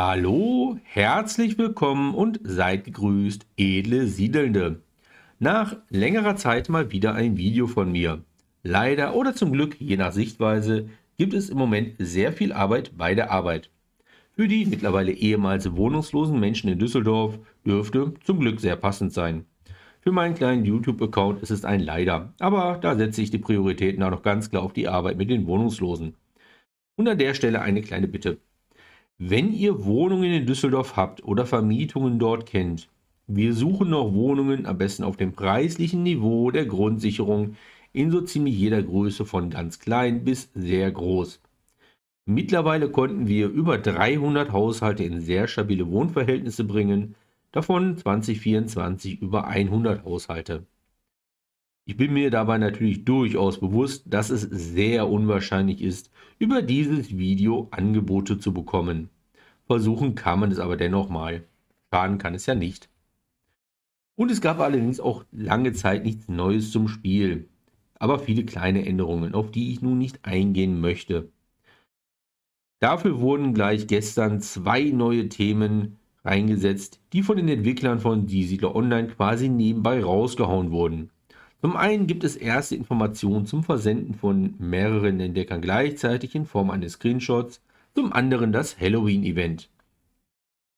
Hallo, herzlich willkommen und seid gegrüßt, edle Siedelnde. Nach längerer Zeit mal wieder ein Video von mir. Leider oder zum Glück, je nach Sichtweise, gibt es im Moment sehr viel Arbeit bei der Arbeit. Für die mittlerweile ehemals wohnungslosen Menschen in Düsseldorf dürfte zum Glück sehr passend sein. Für meinen kleinen YouTube-Account ist es ein Leider, aber da setze ich die Prioritäten auch noch ganz klar auf die Arbeit mit den Wohnungslosen. Und an der Stelle eine kleine Bitte. Wenn ihr Wohnungen in Düsseldorf habt oder Vermietungen dort kennt, wir suchen noch Wohnungen am besten auf dem preislichen Niveau der Grundsicherung in so ziemlich jeder Größe von ganz klein bis sehr groß. Mittlerweile konnten wir über 300 Haushalte in sehr stabile Wohnverhältnisse bringen, davon 2024 über 100 Haushalte. Ich bin mir dabei natürlich durchaus bewusst, dass es sehr unwahrscheinlich ist, über dieses Video Angebote zu bekommen. Versuchen kann man es aber dennoch mal. Schaden kann es ja nicht. Und es gab allerdings auch lange Zeit nichts Neues zum Spiel, aber viele kleine Änderungen, auf die ich nun nicht eingehen möchte. Dafür wurden gleich gestern zwei neue Themen reingesetzt, die von den Entwicklern von Die Siedler Online quasi nebenbei rausgehauen wurden. Zum einen gibt es erste Informationen zum Versenden von mehreren Entdeckern gleichzeitig in Form eines Screenshots, zum anderen das Halloween-Event.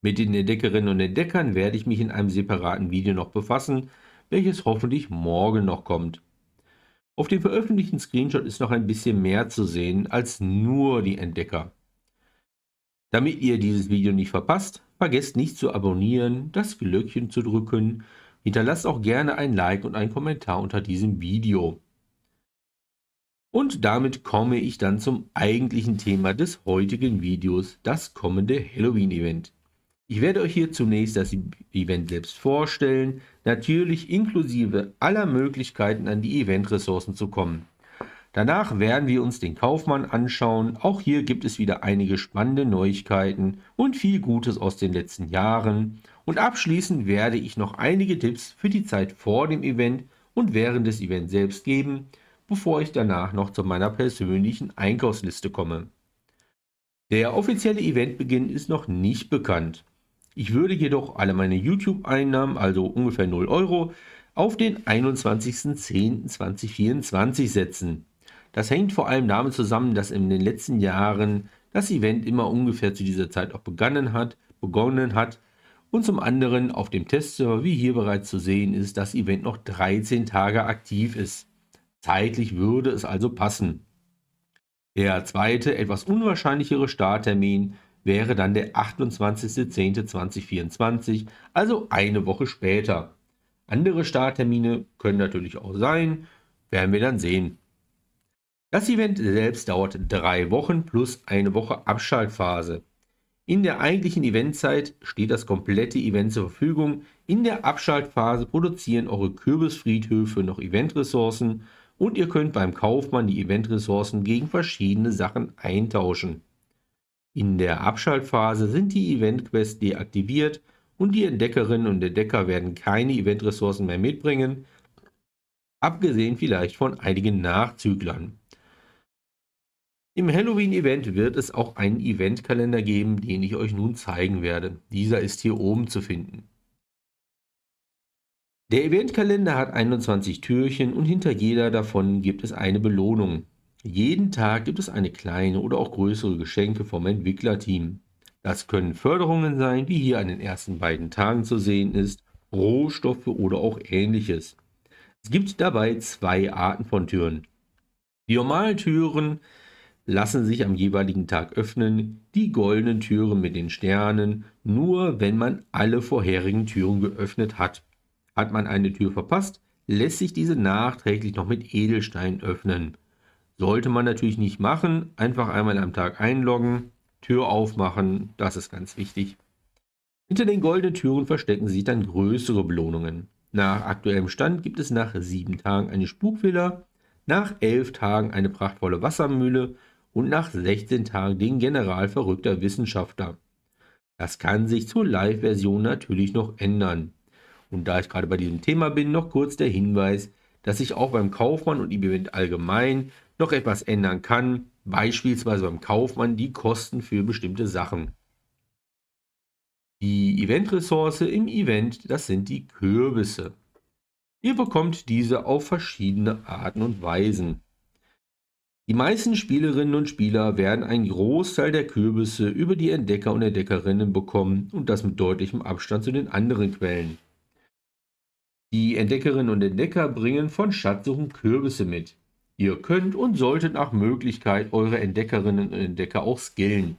Mit den Entdeckerinnen und Entdeckern werde ich mich in einem separaten Video noch befassen, welches hoffentlich morgen noch kommt. Auf dem veröffentlichten Screenshot ist noch ein bisschen mehr zu sehen als nur die Entdecker. Damit ihr dieses Video nicht verpasst, vergesst nicht zu abonnieren, das Glöckchen zu drücken Hinterlasst auch gerne ein Like und einen Kommentar unter diesem Video. Und damit komme ich dann zum eigentlichen Thema des heutigen Videos, das kommende Halloween-Event. Ich werde euch hier zunächst das Event selbst vorstellen, natürlich inklusive aller Möglichkeiten an die Event-Ressourcen zu kommen. Danach werden wir uns den Kaufmann anschauen. Auch hier gibt es wieder einige spannende Neuigkeiten und viel Gutes aus den letzten Jahren. Und abschließend werde ich noch einige Tipps für die Zeit vor dem Event und während des Events selbst geben, bevor ich danach noch zu meiner persönlichen Einkaufsliste komme. Der offizielle Eventbeginn ist noch nicht bekannt. Ich würde jedoch alle meine YouTube-Einnahmen, also ungefähr 0 Euro, auf den 21.10.2024 setzen. Das hängt vor allem damit zusammen, dass in den letzten Jahren das Event immer ungefähr zu dieser Zeit auch begonnen hat, begonnen hat und zum anderen auf dem Testserver, wie hier bereits zu sehen ist, das Event noch 13 Tage aktiv ist. Zeitlich würde es also passen. Der zweite, etwas unwahrscheinlichere Starttermin wäre dann der 28.10.2024, also eine Woche später. Andere Starttermine können natürlich auch sein, werden wir dann sehen. Das Event selbst dauert drei Wochen plus eine Woche Abschaltphase. In der eigentlichen Eventzeit steht das komplette Event zur Verfügung. In der Abschaltphase produzieren eure Kürbisfriedhöfe noch Eventressourcen und ihr könnt beim Kaufmann die Eventressourcen gegen verschiedene Sachen eintauschen. In der Abschaltphase sind die Eventquests deaktiviert und die Entdeckerinnen und Entdecker werden keine Eventressourcen mehr mitbringen, abgesehen vielleicht von einigen Nachzüglern. Im Halloween-Event wird es auch einen Eventkalender geben, den ich euch nun zeigen werde. Dieser ist hier oben zu finden. Der Eventkalender hat 21 Türchen und hinter jeder davon gibt es eine Belohnung. Jeden Tag gibt es eine kleine oder auch größere Geschenke vom Entwicklerteam. Das können Förderungen sein, wie hier an den ersten beiden Tagen zu sehen ist, Rohstoffe oder auch ähnliches. Es gibt dabei zwei Arten von Türen. Die normalen Türen lassen sich am jeweiligen Tag öffnen, die goldenen Türen mit den Sternen, nur wenn man alle vorherigen Türen geöffnet hat. Hat man eine Tür verpasst, lässt sich diese nachträglich noch mit Edelstein öffnen. Sollte man natürlich nicht machen, einfach einmal am Tag einloggen, Tür aufmachen, das ist ganz wichtig. Hinter den goldenen Türen verstecken sich dann größere Belohnungen. Nach aktuellem Stand gibt es nach sieben Tagen eine Spukvilla, nach elf Tagen eine prachtvolle Wassermühle, und nach 16 Tagen den General verrückter Wissenschaftler. Das kann sich zur Live-Version natürlich noch ändern. Und da ich gerade bei diesem Thema bin, noch kurz der Hinweis, dass sich auch beim Kaufmann und Event allgemein noch etwas ändern kann, beispielsweise beim Kaufmann die Kosten für bestimmte Sachen. Die Event-Ressource im Event, das sind die Kürbisse. Ihr bekommt diese auf verschiedene Arten und Weisen. Die meisten Spielerinnen und Spieler werden einen Großteil der Kürbisse über die Entdecker und Entdeckerinnen bekommen und das mit deutlichem Abstand zu den anderen Quellen. Die Entdeckerinnen und Entdecker bringen von Schatzsuchen Kürbisse mit. Ihr könnt und solltet nach Möglichkeit eure Entdeckerinnen und Entdecker auch skillen.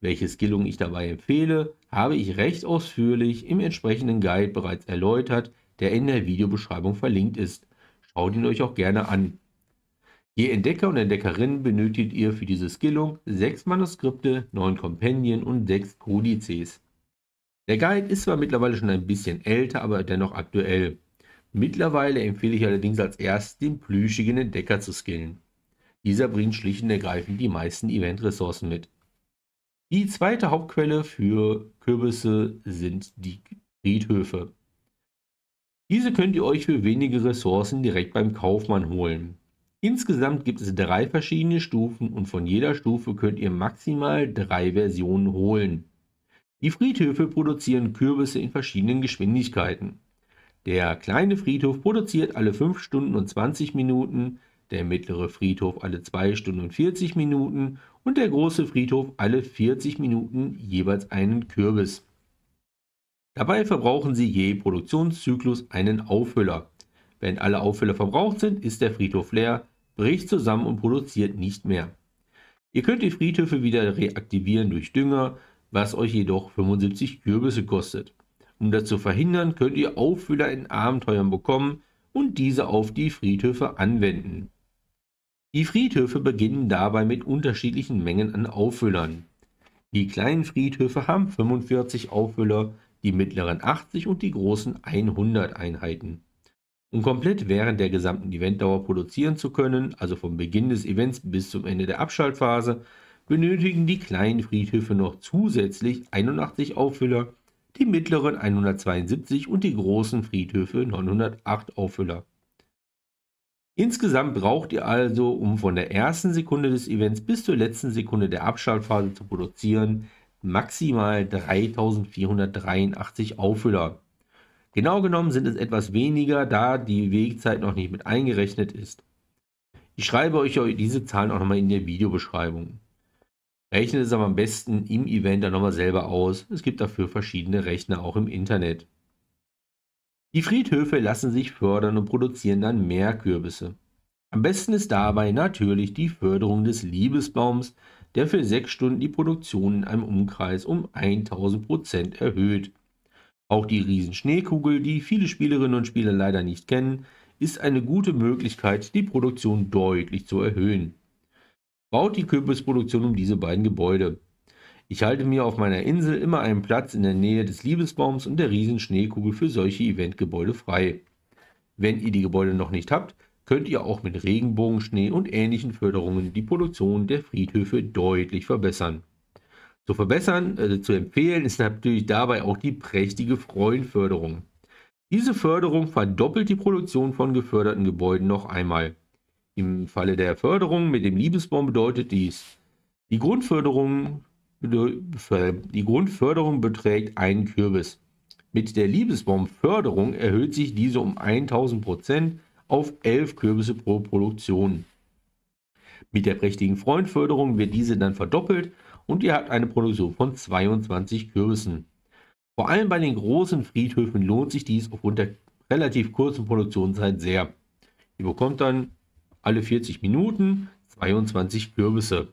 Welche Skillung ich dabei empfehle, habe ich recht ausführlich im entsprechenden Guide bereits erläutert, der in der Videobeschreibung verlinkt ist. Schaut ihn euch auch gerne an. Je Entdecker und Entdeckerin benötigt ihr für diese Skillung 6 Manuskripte, 9 Kompendien und 6 Kodizes. Der Guide ist zwar mittlerweile schon ein bisschen älter, aber dennoch aktuell. Mittlerweile empfehle ich allerdings als erst den plüschigen Entdecker zu skillen. Dieser bringt schlicht und ergreifend die meisten Event-Ressourcen mit. Die zweite Hauptquelle für Kürbisse sind die Friedhöfe. Diese könnt ihr euch für wenige Ressourcen direkt beim Kaufmann holen. Insgesamt gibt es drei verschiedene Stufen und von jeder Stufe könnt ihr maximal drei Versionen holen. Die Friedhöfe produzieren Kürbisse in verschiedenen Geschwindigkeiten. Der kleine Friedhof produziert alle 5 Stunden und 20 Minuten, der mittlere Friedhof alle 2 Stunden und 40 Minuten und der große Friedhof alle 40 Minuten jeweils einen Kürbis. Dabei verbrauchen sie je Produktionszyklus einen Auffüller. Wenn alle Auffüller verbraucht sind, ist der Friedhof leer, bricht zusammen und produziert nicht mehr. Ihr könnt die Friedhöfe wieder reaktivieren durch Dünger, was euch jedoch 75 Kürbisse kostet. Um das zu verhindern, könnt ihr Auffüller in Abenteuern bekommen und diese auf die Friedhöfe anwenden. Die Friedhöfe beginnen dabei mit unterschiedlichen Mengen an Auffüllern. Die kleinen Friedhöfe haben 45 Auffüller, die mittleren 80 und die großen 100 Einheiten. Um komplett während der gesamten Eventdauer produzieren zu können, also vom Beginn des Events bis zum Ende der Abschaltphase, benötigen die kleinen Friedhöfe noch zusätzlich 81 Auffüller, die mittleren 172 und die großen Friedhöfe 908 Auffüller. Insgesamt braucht ihr also, um von der ersten Sekunde des Events bis zur letzten Sekunde der Abschaltphase zu produzieren, maximal 3483 Auffüller. Genau genommen sind es etwas weniger, da die Wegzeit noch nicht mit eingerechnet ist. Ich schreibe euch diese Zahlen auch nochmal in der Videobeschreibung. Rechnet es aber am besten im Event dann nochmal selber aus. Es gibt dafür verschiedene Rechner auch im Internet. Die Friedhöfe lassen sich fördern und produzieren dann mehr Kürbisse. Am besten ist dabei natürlich die Förderung des Liebesbaums, der für 6 Stunden die Produktion in einem Umkreis um 1000 erhöht auch die Riesenschneekugel, die viele Spielerinnen und Spieler leider nicht kennen, ist eine gute Möglichkeit, die Produktion deutlich zu erhöhen. Baut die Kürbisproduktion um diese beiden Gebäude. Ich halte mir auf meiner Insel immer einen Platz in der Nähe des Liebesbaums und der Riesenschneekugel für solche Eventgebäude frei. Wenn ihr die Gebäude noch nicht habt, könnt ihr auch mit Regenbogenschnee und ähnlichen Förderungen die Produktion der Friedhöfe deutlich verbessern. Zu verbessern, also zu empfehlen, ist natürlich dabei auch die prächtige Freuenförderung. Diese Förderung verdoppelt die Produktion von geförderten Gebäuden noch einmal. Im Falle der Förderung mit dem Liebesbaum bedeutet dies, die Grundförderung, die Grundförderung beträgt einen Kürbis. Mit der Liebesbaumförderung erhöht sich diese um 1000 auf 11 Kürbisse pro Produktion. Mit der prächtigen Freundförderung wird diese dann verdoppelt und ihr habt eine Produktion von 22 Kürbissen. Vor allem bei den großen Friedhöfen lohnt sich dies aufgrund der relativ kurzen Produktionszeit sehr. Ihr bekommt dann alle 40 Minuten 22 Kürbisse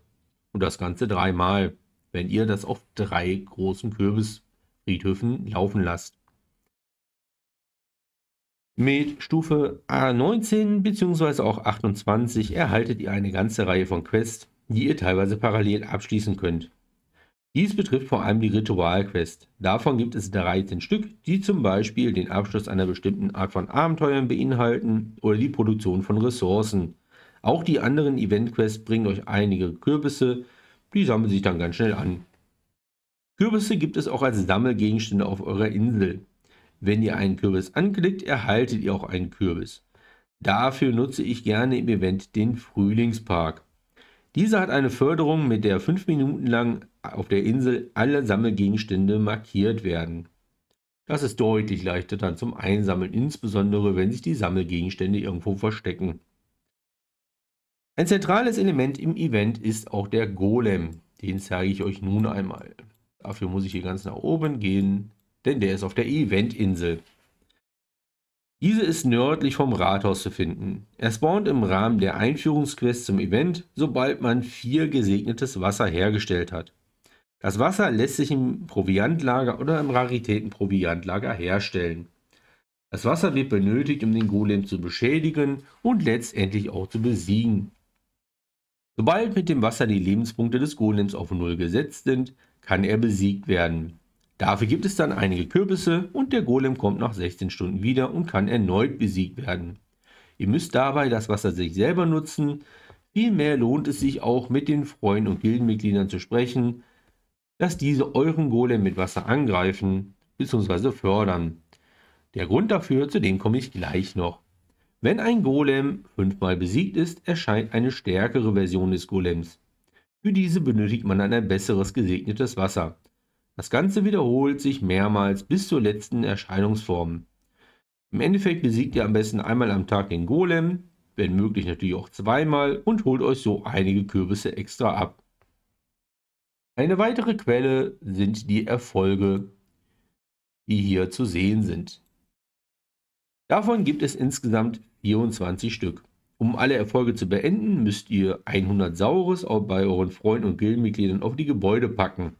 und das Ganze dreimal, wenn ihr das auf drei großen Kürbisfriedhöfen laufen lasst. Mit Stufe A19 bzw. auch 28 erhaltet ihr eine ganze Reihe von Quests, die ihr teilweise parallel abschließen könnt. Dies betrifft vor allem die Ritualquest. Davon gibt es 13 Stück, die zum Beispiel den Abschluss einer bestimmten Art von Abenteuern beinhalten oder die Produktion von Ressourcen. Auch die anderen Eventquests bringen euch einige Kürbisse, die sammeln sich dann ganz schnell an. Kürbisse gibt es auch als Sammelgegenstände auf eurer Insel. Wenn ihr einen Kürbis anklickt, erhaltet ihr auch einen Kürbis. Dafür nutze ich gerne im Event den Frühlingspark. Dieser hat eine Förderung, mit der fünf Minuten lang auf der Insel alle Sammelgegenstände markiert werden. Das ist deutlich leichter dann zum Einsammeln, insbesondere wenn sich die Sammelgegenstände irgendwo verstecken. Ein zentrales Element im Event ist auch der Golem. Den zeige ich euch nun einmal. Dafür muss ich hier ganz nach oben gehen, denn der ist auf der Eventinsel. Diese ist nördlich vom Rathaus zu finden. Er spawnt im Rahmen der Einführungsquest zum Event, sobald man vier gesegnetes Wasser hergestellt hat. Das Wasser lässt sich im Proviantlager oder im Raritätenproviantlager herstellen. Das Wasser wird benötigt, um den Golem zu beschädigen und letztendlich auch zu besiegen. Sobald mit dem Wasser die Lebenspunkte des Golems auf Null gesetzt sind, kann er besiegt werden. Dafür gibt es dann einige Kürbisse und der Golem kommt nach 16 Stunden wieder und kann erneut besiegt werden. Ihr müsst dabei das Wasser sich selber nutzen. Vielmehr lohnt es sich auch mit den Freunden und Gildenmitgliedern zu sprechen, dass diese euren Golem mit Wasser angreifen bzw. fördern. Der Grund dafür, zu dem komme ich gleich noch. Wenn ein Golem fünfmal besiegt ist, erscheint eine stärkere Version des Golems. Für diese benötigt man dann ein besseres gesegnetes Wasser. Das Ganze wiederholt sich mehrmals bis zur letzten Erscheinungsform. Im Endeffekt besiegt ihr am besten einmal am Tag den Golem, wenn möglich natürlich auch zweimal und holt euch so einige Kürbisse extra ab. Eine weitere Quelle sind die Erfolge, die hier zu sehen sind. Davon gibt es insgesamt 24 Stück. Um alle Erfolge zu beenden, müsst ihr 100 Saures auch bei euren Freunden und Gildenmitgliedern auf die Gebäude packen.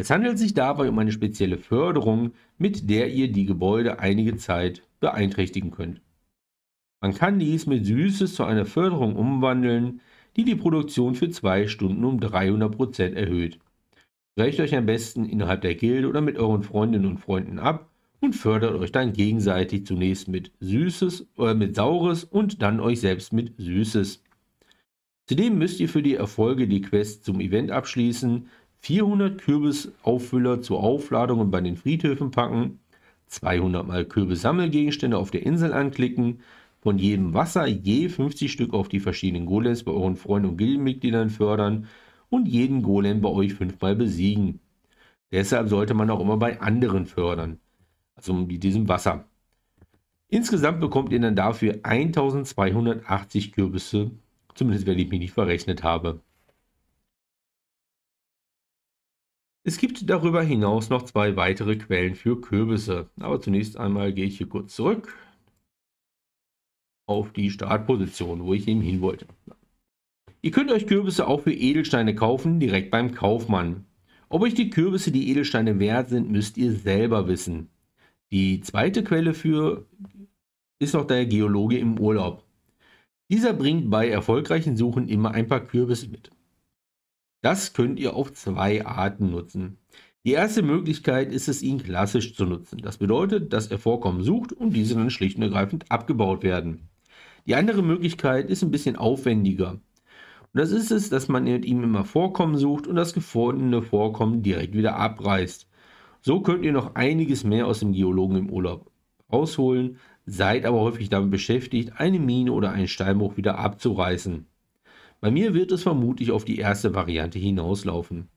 Es handelt sich dabei um eine spezielle Förderung, mit der ihr die Gebäude einige Zeit beeinträchtigen könnt. Man kann dies mit Süßes zu einer Förderung umwandeln, die die Produktion für zwei Stunden um 300% erhöht. Sprecht euch am besten innerhalb der Gilde oder mit euren Freundinnen und Freunden ab und fördert euch dann gegenseitig zunächst mit Süßes oder äh, mit Saures und dann euch selbst mit Süßes. Zudem müsst ihr für die Erfolge die Quest zum Event abschließen, 400 Kürbisauffüller zur Aufladung und bei den Friedhöfen packen, 200 mal Kürbissammelgegenstände auf der Insel anklicken, von jedem Wasser je 50 Stück auf die verschiedenen Golems bei euren Freunden und Gildenmitgliedern fördern und jeden Golem bei euch fünfmal besiegen. Deshalb sollte man auch immer bei anderen fördern, also mit diesem Wasser. Insgesamt bekommt ihr dann dafür 1280 Kürbisse, zumindest wenn ich mich nicht verrechnet habe. Es gibt darüber hinaus noch zwei weitere Quellen für Kürbisse. Aber zunächst einmal gehe ich hier kurz zurück auf die Startposition, wo ich eben hin wollte. Ihr könnt euch Kürbisse auch für Edelsteine kaufen, direkt beim Kaufmann. Ob euch die Kürbisse die Edelsteine wert sind, müsst ihr selber wissen. Die zweite Quelle für ist noch der Geologe im Urlaub. Dieser bringt bei erfolgreichen Suchen immer ein paar Kürbisse mit. Das könnt ihr auf zwei Arten nutzen. Die erste Möglichkeit ist es, ihn klassisch zu nutzen. Das bedeutet, dass er Vorkommen sucht und diese dann schlicht und ergreifend abgebaut werden. Die andere Möglichkeit ist ein bisschen aufwendiger. Und das ist es, dass man mit ihm immer Vorkommen sucht und das gefundene Vorkommen direkt wieder abreißt. So könnt ihr noch einiges mehr aus dem Geologen im Urlaub rausholen, seid aber häufig damit beschäftigt, eine Mine oder einen Steinbruch wieder abzureißen. Bei mir wird es vermutlich auf die erste Variante hinauslaufen.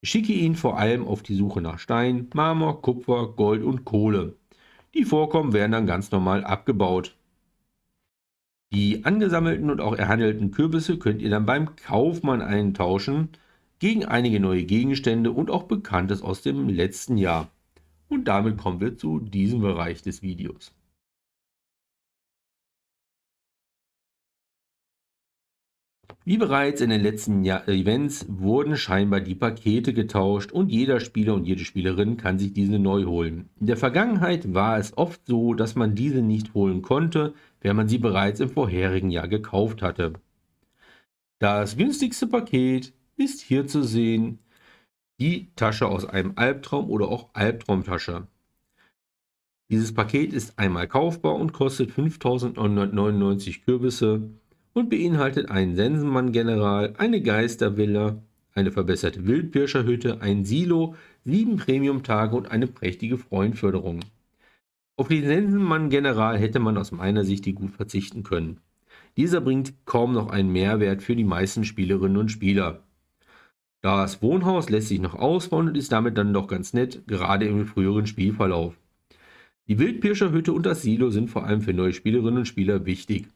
Ich schicke ihn vor allem auf die Suche nach Stein, Marmor, Kupfer, Gold und Kohle. Die Vorkommen werden dann ganz normal abgebaut. Die angesammelten und auch erhandelten Kürbisse könnt ihr dann beim Kaufmann eintauschen gegen einige neue Gegenstände und auch Bekanntes aus dem letzten Jahr. Und damit kommen wir zu diesem Bereich des Videos. Wie bereits in den letzten Jahr äh, Events wurden scheinbar die Pakete getauscht und jeder Spieler und jede Spielerin kann sich diese neu holen. In der Vergangenheit war es oft so, dass man diese nicht holen konnte, wenn man sie bereits im vorherigen Jahr gekauft hatte. Das günstigste Paket ist hier zu sehen, die Tasche aus einem Albtraum oder auch Albtraumtasche. Dieses Paket ist einmal kaufbar und kostet 5.999 Kürbisse und beinhaltet einen Sensenmann-General, eine Geistervilla, eine verbesserte Wildpirscherhütte, ein Silo, sieben Premium-Tage und eine prächtige Freundförderung. Auf den Sensenmann-General hätte man aus meiner Sicht die gut verzichten können. Dieser bringt kaum noch einen Mehrwert für die meisten Spielerinnen und Spieler. Das Wohnhaus lässt sich noch ausbauen und ist damit dann doch ganz nett, gerade im früheren Spielverlauf. Die Wildpirscherhütte und das Silo sind vor allem für neue Spielerinnen und Spieler wichtig.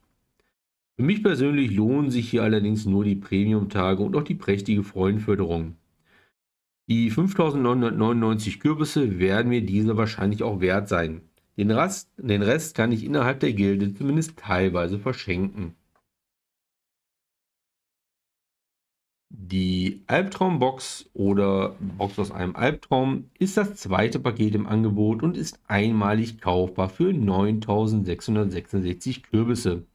Für mich persönlich lohnen sich hier allerdings nur die Premium-Tage und auch die prächtige Freundenförderung. Die 5999 Kürbisse werden mir diese wahrscheinlich auch wert sein. Den Rest, den Rest kann ich innerhalb der Gilde zumindest teilweise verschenken. Die Albtraumbox oder Box aus einem Albtraum ist das zweite Paket im Angebot und ist einmalig kaufbar für 9666 Kürbisse.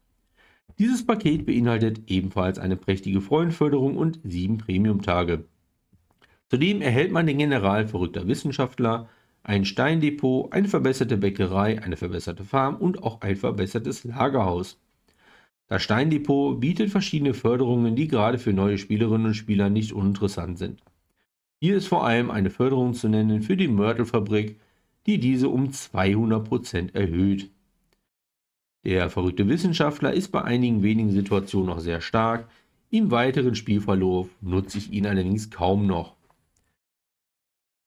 Dieses Paket beinhaltet ebenfalls eine prächtige Freundförderung und sieben Premium-Tage. Zudem erhält man den General verrückter Wissenschaftler, ein Steindepot, eine verbesserte Bäckerei, eine verbesserte Farm und auch ein verbessertes Lagerhaus. Das Steindepot bietet verschiedene Förderungen, die gerade für neue Spielerinnen und Spieler nicht uninteressant sind. Hier ist vor allem eine Förderung zu nennen für die Mörtelfabrik, die diese um 200% erhöht. Der verrückte Wissenschaftler ist bei einigen wenigen Situationen noch sehr stark. Im weiteren Spielverlauf nutze ich ihn allerdings kaum noch.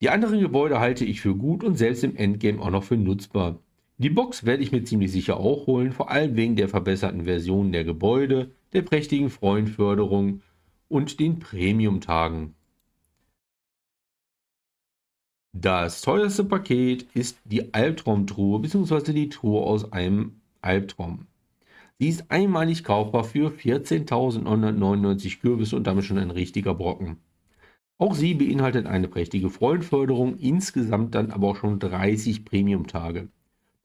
Die anderen Gebäude halte ich für gut und selbst im Endgame auch noch für nutzbar. Die Box werde ich mir ziemlich sicher auch holen, vor allem wegen der verbesserten Versionen der Gebäude, der prächtigen Freundförderung und den Premium-Tagen. Das teuerste Paket ist die Albtraumtruhe bzw. die Truhe aus einem Albtraum. Sie ist einmalig kaufbar für 14.999 Kürbisse und damit schon ein richtiger Brocken. Auch sie beinhaltet eine prächtige Freundförderung, insgesamt dann aber auch schon 30 Premium-Tage.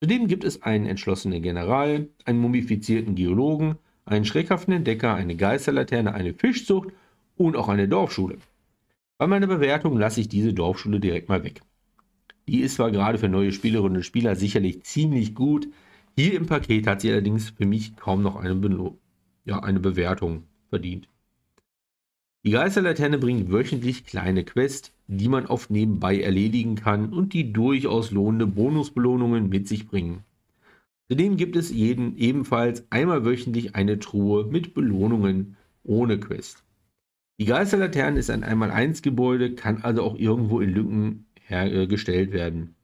Zudem gibt es einen entschlossenen General, einen mumifizierten Geologen, einen schreckhaften Entdecker, eine Geisterlaterne, eine Fischzucht und auch eine Dorfschule. Bei meiner Bewertung lasse ich diese Dorfschule direkt mal weg. Die ist zwar gerade für neue Spielerinnen und Spieler sicherlich ziemlich gut, hier im Paket hat sie allerdings für mich kaum noch eine, Be ja, eine Bewertung verdient. Die Geisterlaterne bringt wöchentlich kleine Quests, die man oft nebenbei erledigen kann und die durchaus lohnende Bonusbelohnungen mit sich bringen. Zudem gibt es jeden ebenfalls einmal wöchentlich eine Truhe mit Belohnungen ohne Quest. Die Geisterlaterne ist ein 1x1 Gebäude, kann also auch irgendwo in Lücken hergestellt werden.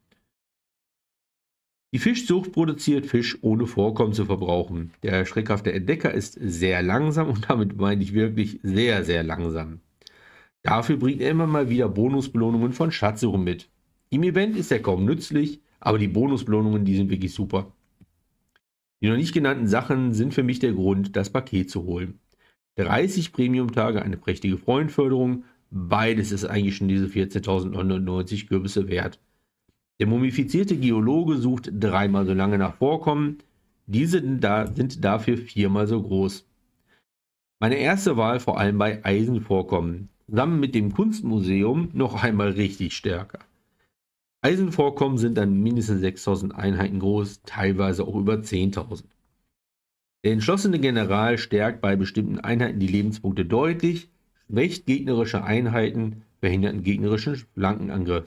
Die Fischzucht produziert Fisch ohne Vorkommen zu verbrauchen. Der schreckhafte Entdecker ist sehr langsam und damit meine ich wirklich sehr, sehr langsam. Dafür bringt er immer mal wieder Bonusbelohnungen von Schatzsuchen mit. Im Event ist er kaum nützlich, aber die Bonusbelohnungen, die sind wirklich super. Die noch nicht genannten Sachen sind für mich der Grund, das Paket zu holen. 30 Premium-Tage, eine prächtige Freundförderung, beides ist eigentlich schon diese 14.990 Kürbisse wert. Der mumifizierte Geologe sucht dreimal so lange nach Vorkommen. Diese sind dafür viermal so groß. Meine erste Wahl vor allem bei Eisenvorkommen. Zusammen mit dem Kunstmuseum noch einmal richtig stärker. Eisenvorkommen sind dann mindestens 6000 Einheiten groß, teilweise auch über 10.000. Der entschlossene General stärkt bei bestimmten Einheiten die Lebenspunkte deutlich, schwächt gegnerische Einheiten, verhindert einen gegnerischen Flankenangriff.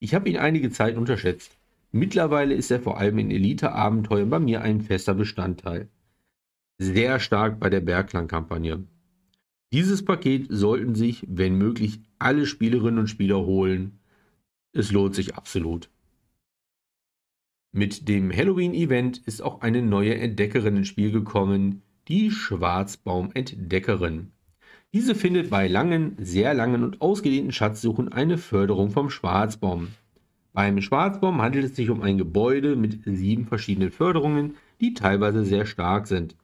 Ich habe ihn einige Zeit unterschätzt. Mittlerweile ist er vor allem in Elite-Abenteuern bei mir ein fester Bestandteil. Sehr stark bei der Bergland-Kampagne. Dieses Paket sollten sich, wenn möglich, alle Spielerinnen und Spieler holen. Es lohnt sich absolut. Mit dem Halloween-Event ist auch eine neue Entdeckerin ins Spiel gekommen, die Schwarzbaum-Entdeckerin. Diese findet bei langen, sehr langen und ausgedehnten Schatzsuchen eine Förderung vom Schwarzbaum. Beim Schwarzbaum handelt es sich um ein Gebäude mit sieben verschiedenen Förderungen, die teilweise sehr stark sind.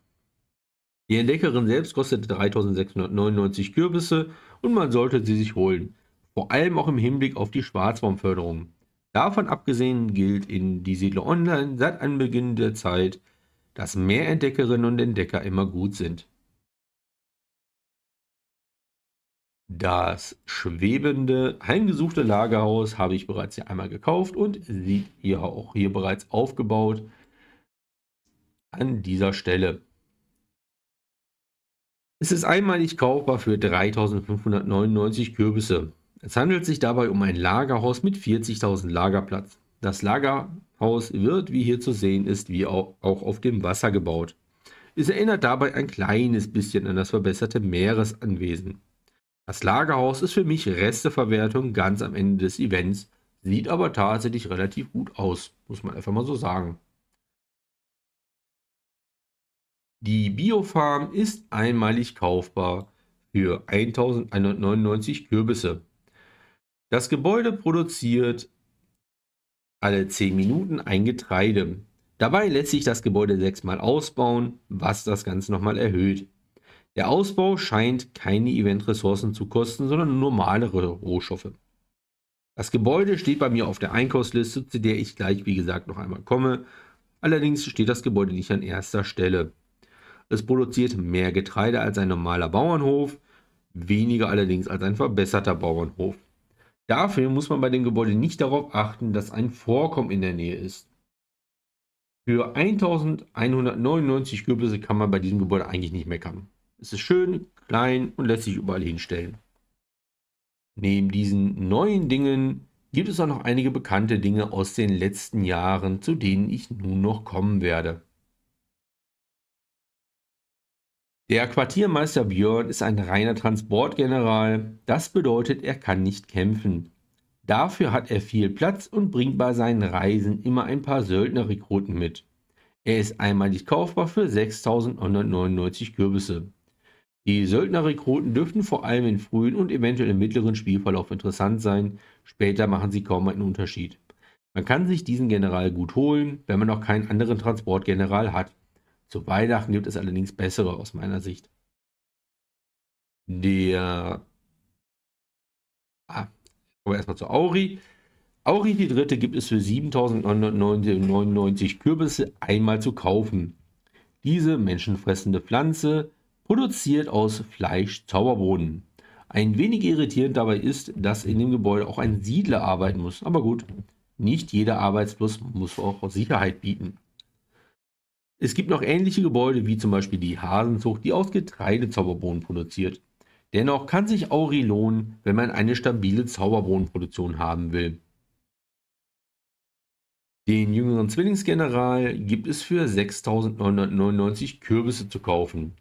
Die Entdeckerin selbst kostete 3699 Kürbisse und man sollte sie sich holen, vor allem auch im Hinblick auf die Schwarzbaumförderung. Davon abgesehen gilt in Die Siedler Online seit Anbeginn der Zeit, dass mehr Entdeckerinnen und Entdecker immer gut sind. Das schwebende, heimgesuchte Lagerhaus habe ich bereits hier einmal gekauft und sieht ihr auch hier bereits aufgebaut an dieser Stelle. Es ist einmalig kaufbar für 3.599 Kürbisse. Es handelt sich dabei um ein Lagerhaus mit 40.000 Lagerplatz. Das Lagerhaus wird, wie hier zu sehen ist, wie auch, auf dem Wasser gebaut. Es erinnert dabei ein kleines bisschen an das verbesserte Meeresanwesen. Das Lagerhaus ist für mich Resteverwertung ganz am Ende des Events, sieht aber tatsächlich relativ gut aus, muss man einfach mal so sagen. Die Biofarm ist einmalig kaufbar für 1199 Kürbisse. Das Gebäude produziert alle 10 Minuten ein Getreide. Dabei lässt sich das Gebäude sechsmal ausbauen, was das Ganze nochmal erhöht. Der Ausbau scheint keine Event-Ressourcen zu kosten, sondern normalere Rohstoffe. Das Gebäude steht bei mir auf der Einkaufsliste, zu der ich gleich, wie gesagt, noch einmal komme. Allerdings steht das Gebäude nicht an erster Stelle. Es produziert mehr Getreide als ein normaler Bauernhof, weniger allerdings als ein verbesserter Bauernhof. Dafür muss man bei dem Gebäude nicht darauf achten, dass ein Vorkommen in der Nähe ist. Für 1199 Kürbisse kann man bei diesem Gebäude eigentlich nicht meckern. Es ist schön, klein und lässt sich überall hinstellen. Neben diesen neuen Dingen gibt es auch noch einige bekannte Dinge aus den letzten Jahren, zu denen ich nun noch kommen werde. Der Quartiermeister Björn ist ein reiner Transportgeneral. Das bedeutet, er kann nicht kämpfen. Dafür hat er viel Platz und bringt bei seinen Reisen immer ein paar Söldnerrekruten mit. Er ist einmalig kaufbar für 6.999 Kürbisse. Die Söldnerrekruten dürften vor allem im frühen und eventuell im mittleren Spielverlauf interessant sein, später machen sie kaum einen Unterschied. Man kann sich diesen General gut holen, wenn man noch keinen anderen Transportgeneral hat. Zu Weihnachten gibt es allerdings bessere aus meiner Sicht. Der. Ah, kommen wir erstmal zu Auri. Auri die dritte gibt es für 7.999 Kürbisse einmal zu kaufen. Diese menschenfressende Pflanze produziert aus Fleisch Zauberboden. Ein wenig irritierend dabei ist, dass in dem Gebäude auch ein Siedler arbeiten muss. Aber gut, nicht jeder Arbeitsplatz muss auch Sicherheit bieten. Es gibt noch ähnliche Gebäude wie zum Beispiel die Hasenzucht, die aus Getreide Zauberbohnen produziert. Dennoch kann sich Auri lohnen, wenn man eine stabile Zauberbohnenproduktion haben will. Den jüngeren Zwillingsgeneral gibt es für 6.999 Kürbisse zu kaufen.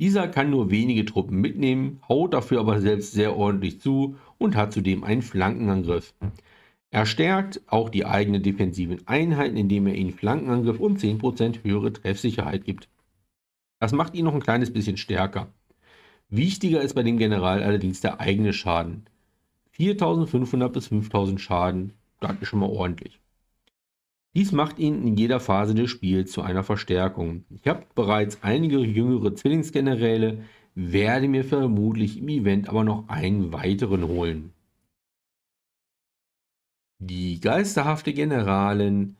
Dieser kann nur wenige Truppen mitnehmen, haut dafür aber selbst sehr ordentlich zu und hat zudem einen Flankenangriff. Er stärkt auch die eigenen defensiven Einheiten, indem er ihnen Flankenangriff und 10% höhere Treffsicherheit gibt. Das macht ihn noch ein kleines bisschen stärker. Wichtiger ist bei dem General allerdings der eigene Schaden. 4500 bis 5000 Schaden, das ist schon mal ordentlich. Dies macht ihn in jeder Phase des Spiels zu einer Verstärkung. Ich habe bereits einige jüngere Zwillingsgeneräle, werde mir vermutlich im Event aber noch einen weiteren holen. Die geisterhafte Generalin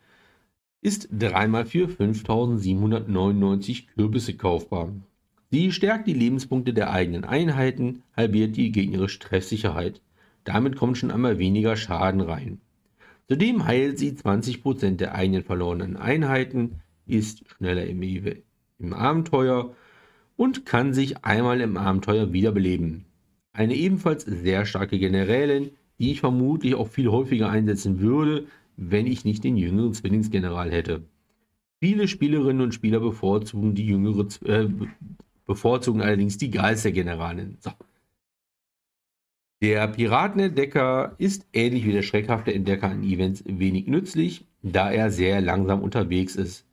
ist 3x4 5799 Kürbisse kaufbar. Sie stärkt die Lebenspunkte der eigenen Einheiten, halbiert die gegnerische Treffsicherheit. Damit kommt schon einmal weniger Schaden rein. Zudem heilt sie 20% der eigenen verlorenen Einheiten, ist schneller im, im Abenteuer und kann sich einmal im Abenteuer wiederbeleben. Eine ebenfalls sehr starke Generälin, die ich vermutlich auch viel häufiger einsetzen würde, wenn ich nicht den jüngeren Zwillingsgeneral hätte. Viele Spielerinnen und Spieler bevorzugen die jüngere, äh, bevorzugen allerdings die Geistergeneralin. So. Der Piratenentdecker ist ähnlich wie der schreckhafte Entdecker an Events wenig nützlich, da er sehr langsam unterwegs ist.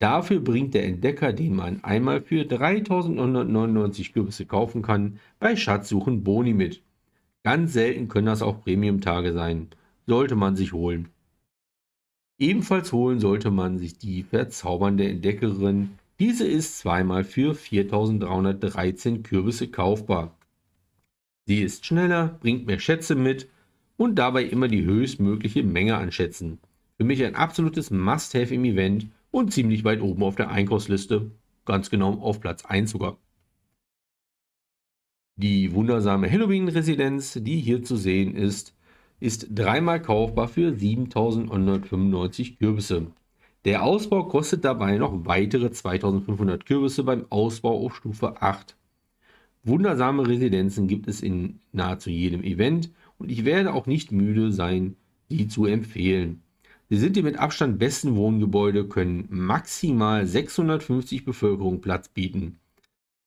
Dafür bringt der Entdecker, den man einmal für 3.999 Kürbisse kaufen kann, bei Schatzsuchen Boni mit. Ganz selten können das auch Premium-Tage sein. Sollte man sich holen. Ebenfalls holen sollte man sich die verzaubernde Entdeckerin. Diese ist zweimal für 4.313 Kürbisse kaufbar. Sie ist schneller, bringt mehr Schätze mit und dabei immer die höchstmögliche Menge an Schätzen. Für mich ein absolutes Must-Have im Event und ziemlich weit oben auf der Einkaufsliste, ganz genau auf Platz 1 sogar. Die wundersame Halloween-Residenz, die hier zu sehen ist, ist dreimal kaufbar für 7.995 Kürbisse. Der Ausbau kostet dabei noch weitere 2.500 Kürbisse beim Ausbau auf Stufe 8. Wundersame Residenzen gibt es in nahezu jedem Event und ich werde auch nicht müde sein, die zu empfehlen. Sie sind die mit Abstand besten Wohngebäude, können maximal 650 Bevölkerung Platz bieten.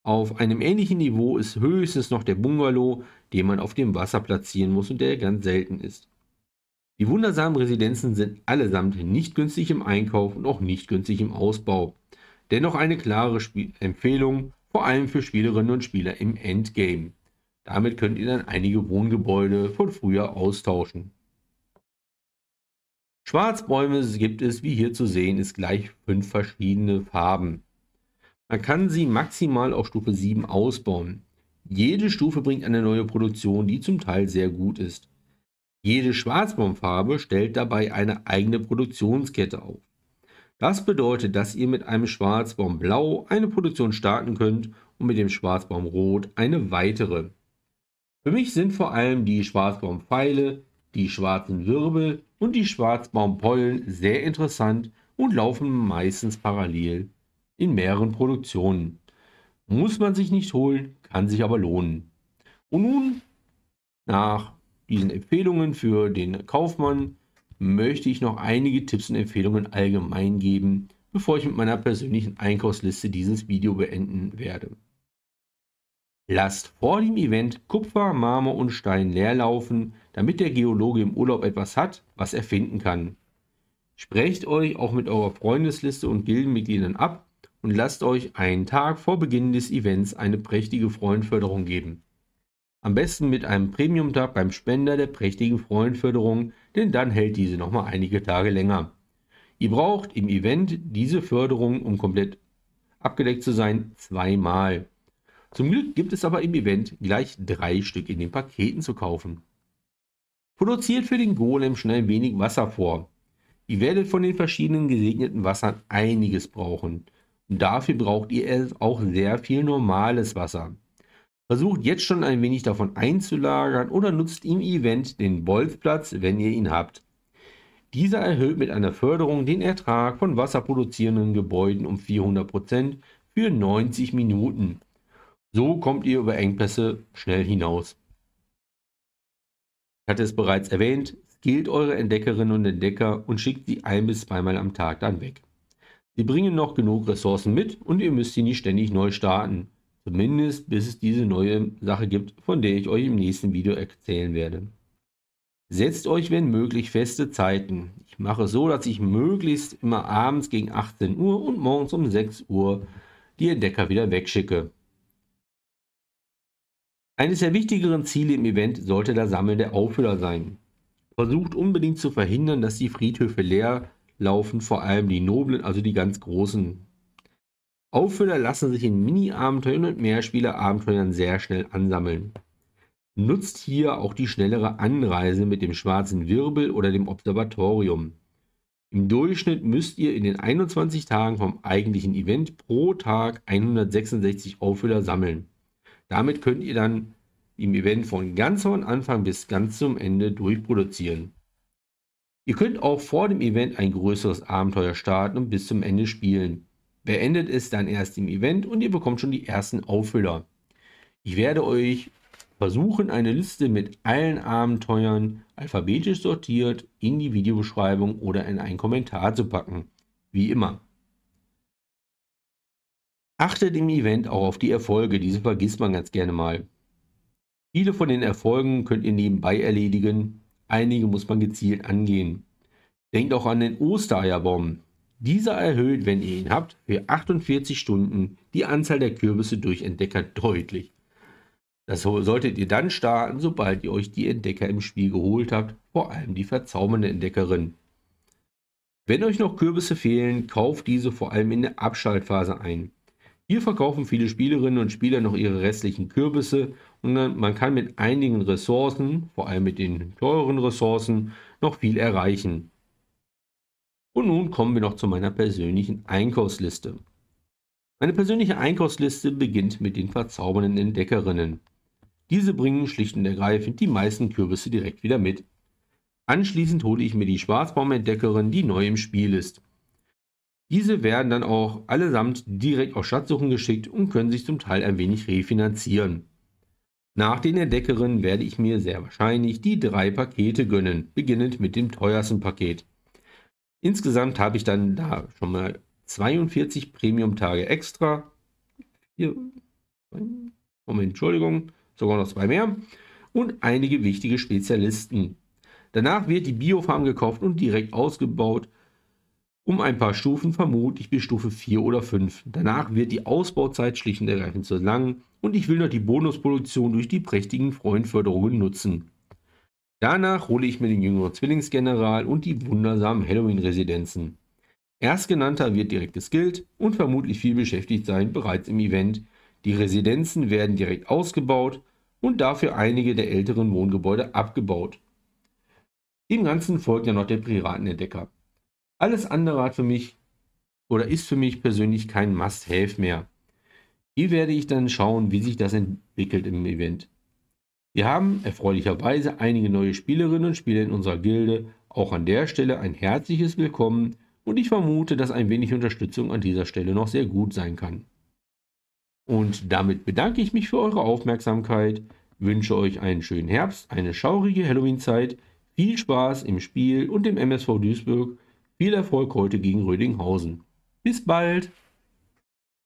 Auf einem ähnlichen Niveau ist höchstens noch der Bungalow, den man auf dem Wasser platzieren muss und der ganz selten ist. Die wundersamen Residenzen sind allesamt nicht günstig im Einkauf und auch nicht günstig im Ausbau. Dennoch eine klare Sp Empfehlung vor allem für Spielerinnen und Spieler im Endgame. Damit könnt ihr dann einige Wohngebäude von früher austauschen. Schwarzbäume gibt es, wie hier zu sehen, ist gleich fünf verschiedene Farben. Man kann sie maximal auf Stufe 7 ausbauen. Jede Stufe bringt eine neue Produktion, die zum Teil sehr gut ist. Jede Schwarzbaumfarbe stellt dabei eine eigene Produktionskette auf. Das bedeutet, dass ihr mit einem Schwarzbaum Blau eine Produktion starten könnt und mit dem Schwarzbaum Rot eine weitere. Für mich sind vor allem die Schwarzbaumpfeile, die schwarzen Wirbel und die Schwarzbaumpollen sehr interessant und laufen meistens parallel in mehreren Produktionen. Muss man sich nicht holen, kann sich aber lohnen. Und nun, nach diesen Empfehlungen für den Kaufmann, möchte ich noch einige Tipps und Empfehlungen allgemein geben, bevor ich mit meiner persönlichen Einkaufsliste dieses Video beenden werde. Lasst vor dem Event Kupfer, Marmor und Stein leer laufen, damit der Geologe im Urlaub etwas hat, was er finden kann. Sprecht euch auch mit eurer Freundesliste und Gildenmitgliedern ab und lasst euch einen Tag vor Beginn des Events eine prächtige Freundförderung geben. Am besten mit einem Premium-Tag beim Spender der prächtigen Freundförderung, denn dann hält diese nochmal einige Tage länger. Ihr braucht im Event diese Förderung, um komplett abgedeckt zu sein, zweimal. Zum Glück gibt es aber im Event gleich drei Stück in den Paketen zu kaufen. Produziert für den Golem schnell ein wenig Wasser vor. Ihr werdet von den verschiedenen gesegneten Wassern einiges brauchen. Und dafür braucht ihr auch sehr viel normales Wasser. Versucht jetzt schon ein wenig davon einzulagern oder nutzt im Event den Bolzplatz, wenn ihr ihn habt. Dieser erhöht mit einer Förderung den Ertrag von wasserproduzierenden Gebäuden um 400% für 90 Minuten. So kommt ihr über Engpässe schnell hinaus. Ich hatte es bereits erwähnt, skillt eure Entdeckerinnen und Entdecker und schickt sie ein bis zweimal am Tag dann weg. Sie bringen noch genug Ressourcen mit und ihr müsst sie nicht ständig neu starten. Zumindest bis es diese neue Sache gibt, von der ich euch im nächsten Video erzählen werde. Setzt euch, wenn möglich, feste Zeiten. Ich mache es so, dass ich möglichst immer abends gegen 18 Uhr und morgens um 6 Uhr die Entdecker wieder wegschicke. Eines der wichtigeren Ziele im Event sollte das Sammeln der Auffüller sein. Versucht unbedingt zu verhindern, dass die Friedhöfe leer laufen, vor allem die noblen, also die ganz großen Auffüller lassen sich in Mini-Abenteuern und Mehrspieler-Abenteuern sehr schnell ansammeln. Nutzt hier auch die schnellere Anreise mit dem schwarzen Wirbel oder dem Observatorium. Im Durchschnitt müsst ihr in den 21 Tagen vom eigentlichen Event pro Tag 166 Auffüller sammeln. Damit könnt ihr dann im Event von ganz von Anfang bis ganz zum Ende durchproduzieren. Ihr könnt auch vor dem Event ein größeres Abenteuer starten und bis zum Ende spielen. Beendet es dann erst im Event und ihr bekommt schon die ersten Auffüller. Ich werde euch versuchen, eine Liste mit allen Abenteuern alphabetisch sortiert in die Videobeschreibung oder in einen Kommentar zu packen. Wie immer. Achtet im Event auch auf die Erfolge, diese vergisst man ganz gerne mal. Viele von den Erfolgen könnt ihr nebenbei erledigen, einige muss man gezielt angehen. Denkt auch an den Ostereierbomben, dieser erhöht, wenn ihr ihn habt, für 48 Stunden die Anzahl der Kürbisse durch Entdecker deutlich. Das solltet ihr dann starten, sobald ihr euch die Entdecker im Spiel geholt habt, vor allem die verzaubernde Entdeckerin. Wenn euch noch Kürbisse fehlen, kauft diese vor allem in der Abschaltphase ein. Hier verkaufen viele Spielerinnen und Spieler noch ihre restlichen Kürbisse und man kann mit einigen Ressourcen, vor allem mit den teuren Ressourcen, noch viel erreichen. Und nun kommen wir noch zu meiner persönlichen Einkaufsliste. Meine persönliche Einkaufsliste beginnt mit den verzaubernden Entdeckerinnen. Diese bringen schlicht und ergreifend die meisten Kürbisse direkt wieder mit. Anschließend hole ich mir die Schwarzbaumentdeckerin, die neu im Spiel ist. Diese werden dann auch allesamt direkt auf Schatzsuchen geschickt und können sich zum Teil ein wenig refinanzieren. Nach den Entdeckerinnen werde ich mir sehr wahrscheinlich die drei Pakete gönnen, beginnend mit dem teuersten Paket. Insgesamt habe ich dann da schon mal 42 Premium-Tage extra. Hier, Moment, Entschuldigung, sogar noch zwei mehr. Und einige wichtige Spezialisten. Danach wird die Biofarm gekauft und direkt ausgebaut. Um ein paar Stufen vermutlich bis Stufe 4 oder 5. Danach wird die Ausbauzeit schlicht und ergreifend zu lang und ich will noch die Bonusproduktion durch die prächtigen Freundförderungen nutzen. Danach hole ich mir den jüngeren Zwillingsgeneral und die wundersamen Halloween-Residenzen. Erstgenannter wird direkt geskillt und vermutlich viel beschäftigt sein bereits im Event. Die Residenzen werden direkt ausgebaut und dafür einige der älteren Wohngebäude abgebaut. Dem Ganzen folgt ja noch der Piratenentdecker. Alles andere hat für mich oder ist für mich persönlich kein Must-Have mehr. Hier werde ich dann schauen, wie sich das entwickelt im Event. Wir haben erfreulicherweise einige neue Spielerinnen und Spieler in unserer Gilde. Auch an der Stelle ein herzliches Willkommen und ich vermute, dass ein wenig Unterstützung an dieser Stelle noch sehr gut sein kann. Und damit bedanke ich mich für eure Aufmerksamkeit, wünsche euch einen schönen Herbst, eine schaurige Halloween-Zeit, viel Spaß im Spiel und im MSV Duisburg, viel Erfolg heute gegen Rödinghausen. Bis bald!